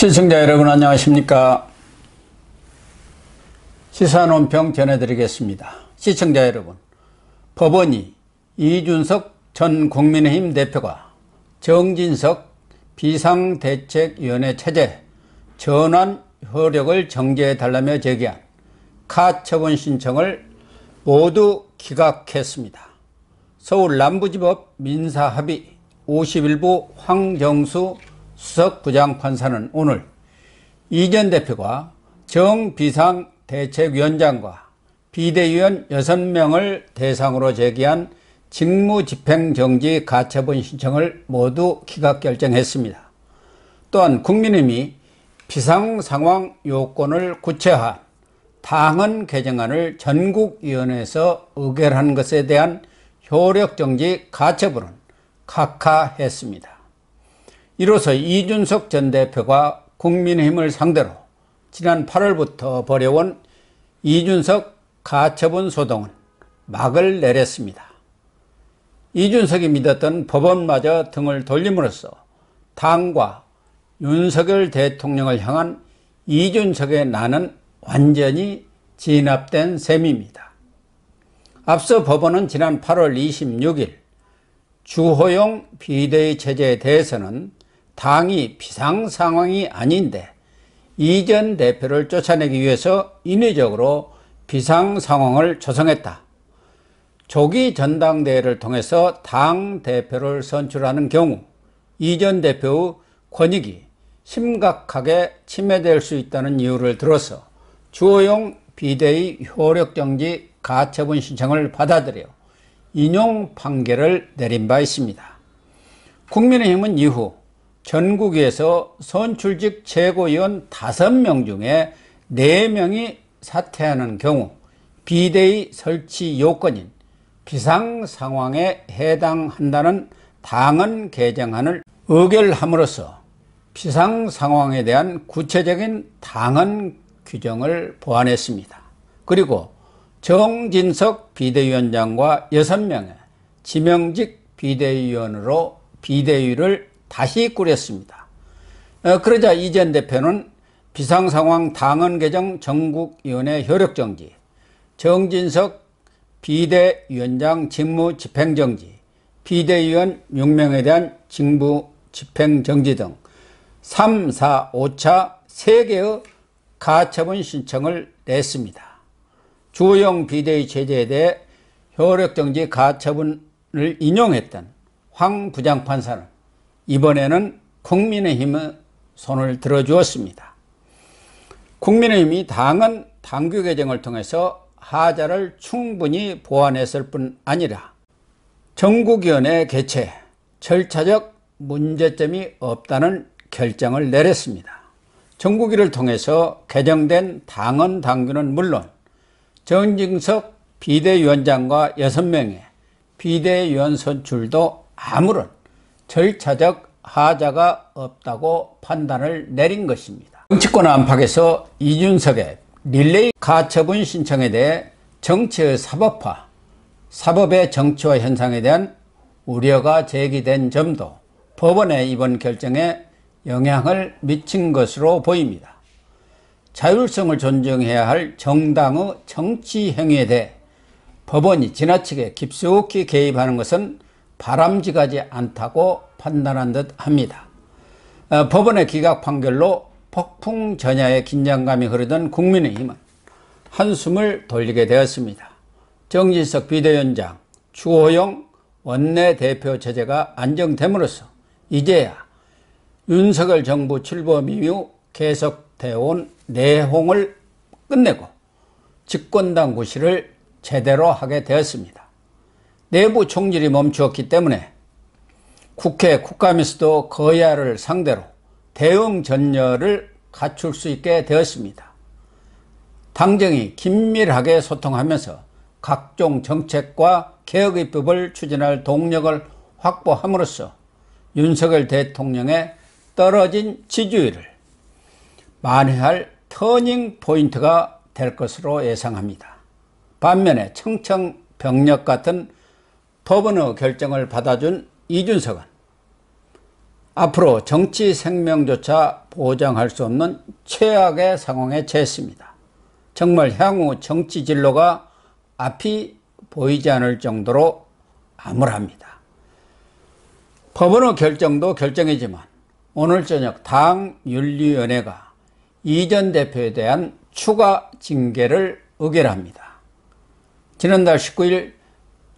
시청자 여러분 안녕하십니까 시사논평 전해드리겠습니다 시청자 여러분 법원이 이준석 전 국민의힘 대표가 정진석 비상대책위원회 체제 전환 효력을 정지해달라며 제기한 가처분 신청을 모두 기각했습니다. 서울 남부지법 민사합의 51부 황정수 수석 부장판사는 오늘 이전 대표가 정비상대책위원장과 비대위원 6명을 대상으로 제기한 직무집행정지 가처분 신청을 모두 기각 결정했습니다. 또한 국민의힘이 비상상황 요건을 구체화한 당헌 개정안을 전국위원회에서 의결한 것에 대한 효력정지 가처분은 각하했습니다. 이로써 이준석 전 대표가 국민의힘을 상대로 지난 8월부터 벌여온 이준석 가처분 소동은 막을 내렸습니다. 이준석이 믿었던 법원마저 등을 돌림으로써 당과 윤석열 대통령을 향한 이준석의 나는 완전히 진압된 셈입니다. 앞서 법원은 지난 8월 26일 주호영 비대위 체제에 대해서는 당이 비상 상황이 아닌데 이전 대표를 쫓아내기 위해서 인위적으로 비상 상황을 조성했다. 조기 전당대회를 통해서 당 대표를 선출하는 경우 이전 대표의 권익이 심각하게 침해될 수 있다는 이유를 들어서 주호용 비대위 효력정지 가처분 신청을 받아들여 인용 판결을 내린 바 있습니다. 국민의힘은 이후 전국에서 선출직 최고위원 5명 중에 4명이 사퇴하는 경우 비대위 설치 요건인 비상 상황에 해당한다는 당헌 개정안을 의결함으로써 비상 상황에 대한 구체적인 당헌 규정을 보완했습니다. 그리고 정진석 비대위원장과 6명의 지명직 비대위원으로 비대위를 다시 꾸렸습니다. 어, 그러자 이재 대표는 비상상황 당헌 개정 전국위원회 효력정지, 정진석 비대위원장 직무 집행정지, 비대위원 6명에 대한 직무 집행정지 등 3, 4, 5차 3개의 가처분 신청을 냈습니다. 주호영 비대위 체제에 대해 효력정지 가처분을 인용했던 황 부장판사는 이번에는 국민의힘의 손을 들어주었습니다. 국민의힘이 당은 당규 개정을 통해서 하자를 충분히 보완했을 뿐 아니라 정국위원회 개최 절차적 문제점이 없다는 결정을 내렸습니다. 정국위를 통해서 개정된 당헌 당규는 물론 정진석 비대위원장과 6명의 비대위원 선출도 아무런 절차적 하자가 없다고 판단을 내린 것입니다. 정치권 안팎에서 이준석의 릴레이 가처분 신청에 대해 정치의 사법화, 사법의 정치화 현상에 대한 우려가 제기된 점도 법원의 이번 결정에 영향을 미친 것으로 보입니다. 자율성을 존중해야 할 정당의 정치 행위에 대해 법원이 지나치게 깊숙이 개입하는 것은 바람직하지 않다고 판단한 듯 합니다. 어, 법원의 기각 판결로 폭풍 전야의 긴장감이 흐르던 국민의힘은 한숨을 돌리게 되었습니다. 정진석 비대위원장, 주호영 원내대표 체제가 안정됨으로써 이제야 윤석열 정부 출범 이후 계속돼온 내홍을 끝내고 집권당 구실을 제대로 하게 되었습니다. 내부 총질이 멈추었기 때문에 국회 국감에서도 거야를 상대로 대응 전열을 갖출 수 있게 되었습니다. 당정이 긴밀하게 소통하면서 각종 정책과 개혁 입법을 추진할 동력을 확보함으로써 윤석열 대통령의 떨어진 지지율을 만회할 터닝 포인트가 될 것으로 예상합니다. 반면에 청청병력 같은 법원의 결정을 받아준 이준석은 앞으로 정치 생명조차 보장할 수 없는 최악의 상황에 처했습니다. 정말 향후 정치 진로가 앞이 보이지 않을 정도로 암울합니다. 법원의 결정도 결정이지만 오늘 저녁 당윤리위원회가 이 전 대표에 대한 추가 징계를 의결합니다. 지난달 19일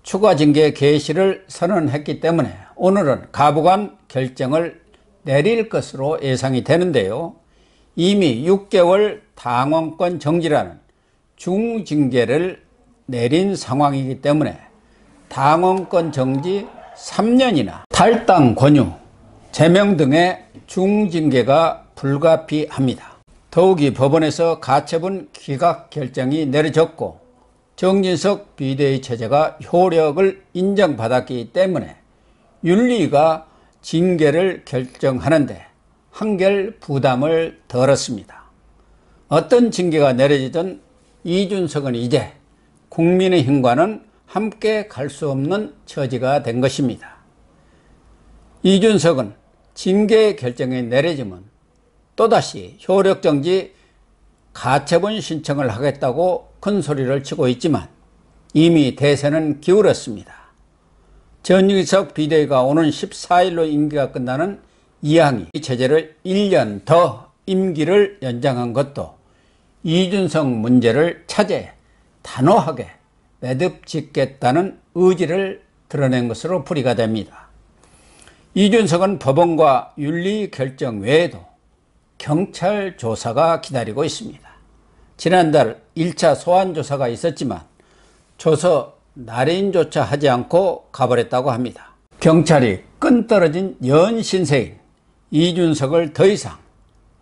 추가 징계 개시를 선언했기 때문에 오늘은 가부간 결정을 내릴 것으로 예상이 되는데요. 이미 6개월 당원권 정지라는 중징계를 내린 상황이기 때문에 당원권 정지 3년이나 탈당 권유, 제명 등의 중징계가 불가피합니다. 더욱이 법원에서 가처분 기각 결정이 내려졌고 정진석 비대위 체제가 효력을 인정받았기 때문에 윤리가 징계를 결정하는데 한결 부담을 덜었습니다. 어떤 징계가 내려지든 이준석은 이제 국민의힘과는 함께 갈 수 없는 처지가 된 것입니다. 이준석은 징계 결정이 내려지면 또다시 효력정지 가처분 신청을 하겠다고 큰 소리를 치고 있지만 이미 대세는 기울었습니다. 전유석 비대위가 오는 14일로 임기가 끝나는 이항이 체제를 1년 더 임기를 연장한 것도 이준석 문제를 차제 단호하게 매듭 짓겠다는 의지를 드러낸 것으로 풀이가 됩니다. 이준석은 법원과 윤리 결정 외에도 경찰 조사가 기다리고 있습니다. 지난달 1차 소환조사가 있었지만 조서 날인조차 하지 않고 가버렸다고 합니다. 경찰이 끈떨어진 연신세인 이준석을 더 이상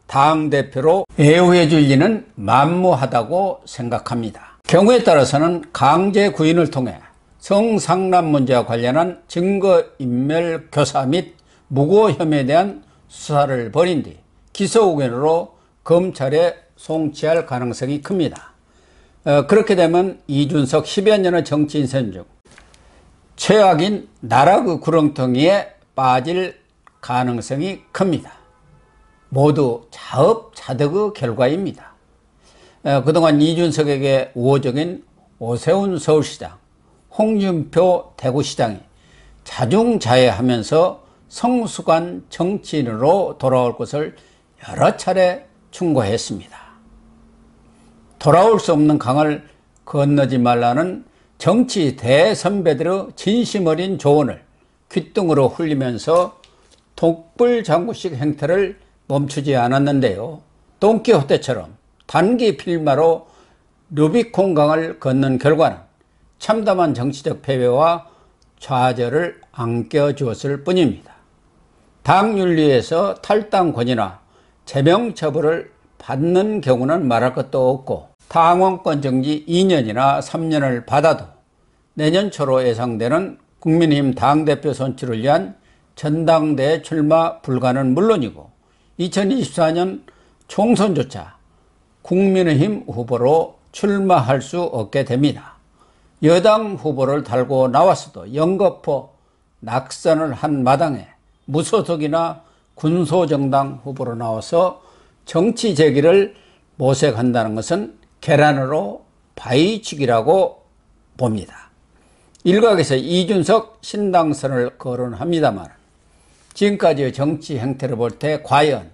당대표로 애우해 줄 리는 만무하다고 생각합니다. 경우에 따라서는 강제 구인을 통해 성상남 문제와 관련한 증거인멸 교사 및 무고혐의에 대한 수사를 벌인 뒤 기소의견으로 검찰에 송치할 가능성이 큽니다. 어, 그렇게 되면 이준석 10여 년의 정치인 선중 최악인 나라 그 구렁텅이에 빠질 가능성이 큽니다. 모두 자업자득의 결과입니다. 어, 그동안 이준석에게 우호적인 오세훈 서울시장, 홍준표 대구시장이 자중자애하면서 성숙한 정치인으로 돌아올 것을 여러 차례 충고했습니다. 돌아올 수 없는 강을 건너지 말라는 정치 대선배들의 진심 어린 조언을 귓등으로 흘리면서 독불 장구식 행태를 멈추지 않았는데요. 돈키호테처럼 단기 필마로 루비콘 강을 걷는 결과는 참담한 정치적 패배와 좌절을 안겨주었을 뿐입니다. 당윤리에서 탈당권이나 제명처벌을 받는 경우는 말할 것도 없고 당원권 정지 2년이나 3년을 받아도 내년 초로 예상되는 국민의힘 당대표 선출을 위한 전당대회 출마 불가는 물론이고 2024년 총선조차 국민의힘 후보로 출마할 수 없게 됩니다. 여당 후보를 달고 나왔어도 연거포 낙선을 한 마당에 무소속이나 군소정당 후보로 나와서 정치 제기를 모색한다는 것은 계란으로 바위치기라고 봅니다. 일각에서 이준석 신당선을 거론합니다만 지금까지의 정치 행태를 볼 때 과연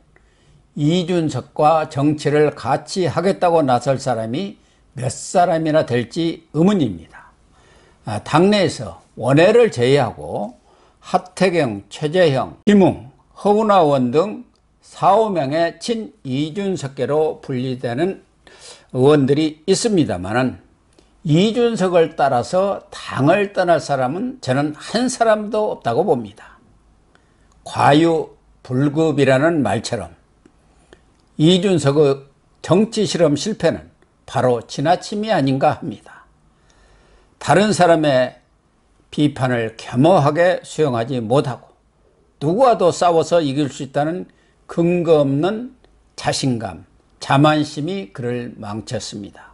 이준석과 정치를 같이 하겠다고 나설 사람이 몇 사람이나 될지 의문입니다. 아, 당내에서 원해를 제외하고 하태경, 최재형, 김웅, 허은하 원등 4, 호명의친 이준석계로 분리되는 의원들이 있습니다만은 이준석을 따라서 당을 떠날 사람은 저는 한 사람도 없다고 봅니다. 과유불급이라는 말처럼 이준석의 정치 실험 실패는 바로 지나침이 아닌가 합니다. 다른 사람의 비판을 겸허하게 수용하지 못하고 누구와도 싸워서 이길 수 있다는 근거 없는 자신감, 자만심이 그를 망쳤습니다.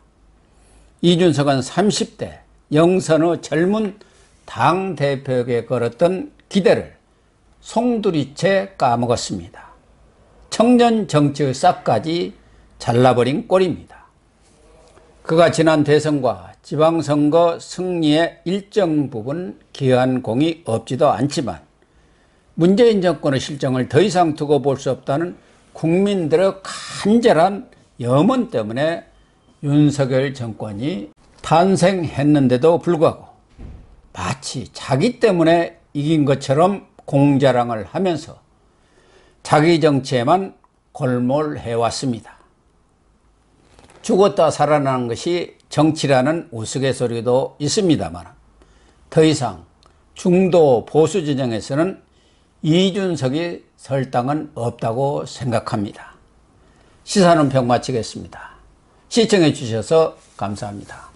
이준석은 30대 영선의 젊은 당대표에게 걸었던 기대를 송두리째 까먹었습니다. 청년 정치의 싹까지 잘라버린 꼴입니다. 그가 지난 대선과 지방선거 승리에 일정 부분 기여한 공이 없지도 않지만 문재인 정권의 실정을 더 이상 두고 볼 수 없다는 국민들의 간절한 염원 때문에 윤석열 정권이 탄생했는데도 불구하고 마치 자기 때문에 이긴 것처럼 공자랑을 하면서 자기 정치에만 골몰해왔습니다. 죽었다 살아나는 것이 정치라는 우스갯소리도 있습니다만 더 이상 중도 보수 진영에서는 이준석이 설당은 없다고 생각합니다. 시사는 평 마치겠습니다. 시청해 주셔서 감사합니다.